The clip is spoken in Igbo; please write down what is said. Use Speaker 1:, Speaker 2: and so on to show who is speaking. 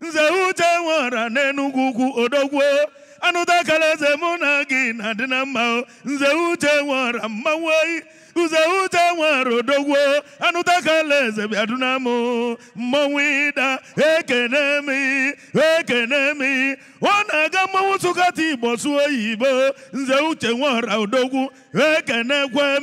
Speaker 1: nze uche nwara n'enugwu ugwu odogwu anụta eze mụ na gị na-adị na mma nze uche nwara mmanwụ oyi uze uche nwere odogwo anụta kala eze bịaduna m mmọnwụ ịda ekene mi ọ na-aga mmanwụ Nsụka ti igbo oyibo nze uche nwere odogwu ekene kwe